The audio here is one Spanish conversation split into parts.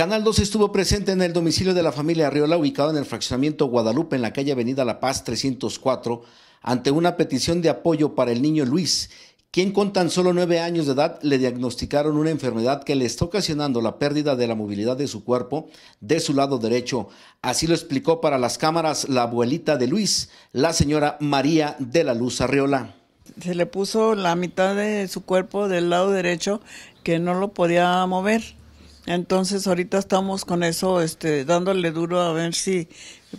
Canal 2 estuvo presente en el domicilio de la familia Arriola, ubicado en el fraccionamiento Guadalupe, en la calle Avenida La Paz 304, ante una petición de apoyo para el niño Luis, quien con tan solo nueve años de edad le diagnosticaron una enfermedad que le está ocasionando la pérdida de la movilidad de su cuerpo de su lado derecho. Así lo explicó para las cámaras la abuelita de Luis, la señora María de la Luz Arriola. Se le puso la mitad de su cuerpo del lado derecho que no lo podía mover entonces ahorita estamos con eso, este, dándole duro a ver si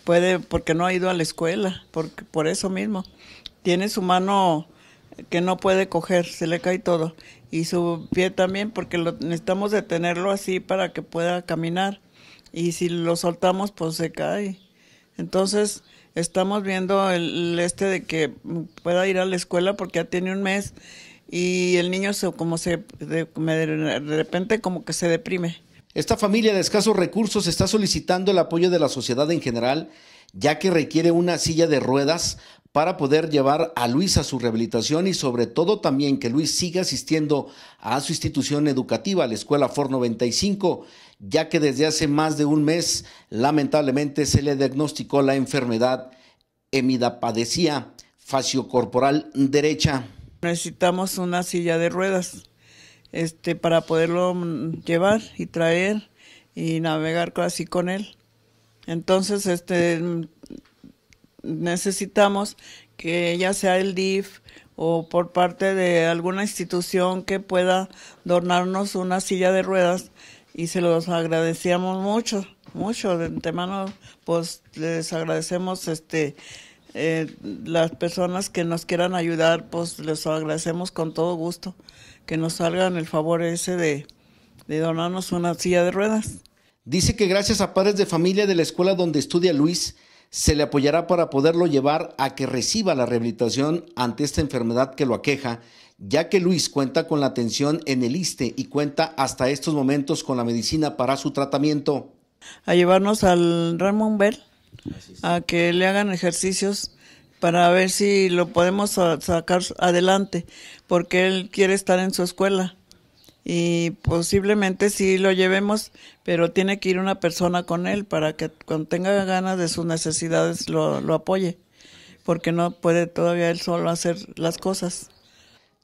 puede, porque no ha ido a la escuela, porque, por eso mismo. Tiene su mano que no puede coger, se le cae todo. Y su pie también, porque lo, necesitamos detenerlo así para que pueda caminar. Y si lo soltamos, pues se cae. Entonces, estamos viendo el este de que pueda ir a la escuela porque ya tiene un mes y el niño se, como se de, repente como que se deprime. Esta familia de escasos recursos está solicitando el apoyo de la sociedad en general, ya que requiere una silla de ruedas para poder llevar a Luis a su rehabilitación y sobre todo también que Luis siga asistiendo a su institución educativa, la Escuela FOR 95, ya que desde hace más de un mes lamentablemente se le diagnosticó la enfermedad hemidapadecía fasciocorporal derecha. Necesitamos una silla de ruedas este, para poderlo mm, llevar y traer y navegar así con él. Entonces, este, mm, necesitamos que ya sea el DIF o por parte de alguna institución que pueda donarnos una silla de ruedas y se los agradecíamos mucho, mucho de antemano, pues les agradecemos este eh, las personas que nos quieran ayudar, pues les agradecemos con todo gusto que nos salgan el favor ese de, de donarnos una silla de ruedas. Dice que gracias a padres de familia de la escuela donde estudia Luis, se le apoyará para poderlo llevar a que reciba la rehabilitación ante esta enfermedad que lo aqueja, ya que Luis cuenta con la atención en el ISTE y cuenta hasta estos momentos con la medicina para su tratamiento. A llevarnos al Ramón Bell a que le hagan ejercicios para ver si lo podemos sacar adelante, porque él quiere estar en su escuela y posiblemente sí lo llevemos, pero tiene que ir una persona con él para que cuando tenga ganas de sus necesidades lo, lo apoye, porque no puede todavía él solo hacer las cosas.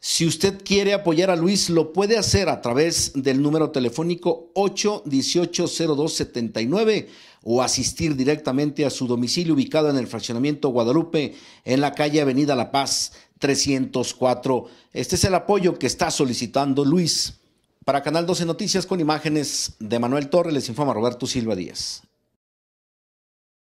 Si usted quiere apoyar a Luis, lo puede hacer a través del número telefónico 818-0279 o asistir directamente a su domicilio ubicado en el fraccionamiento Guadalupe, en la calle Avenida La Paz 304. Este es el apoyo que está solicitando Luis. Para Canal 12 Noticias con imágenes de Manuel Torres, les informa Roberto Silva Díaz.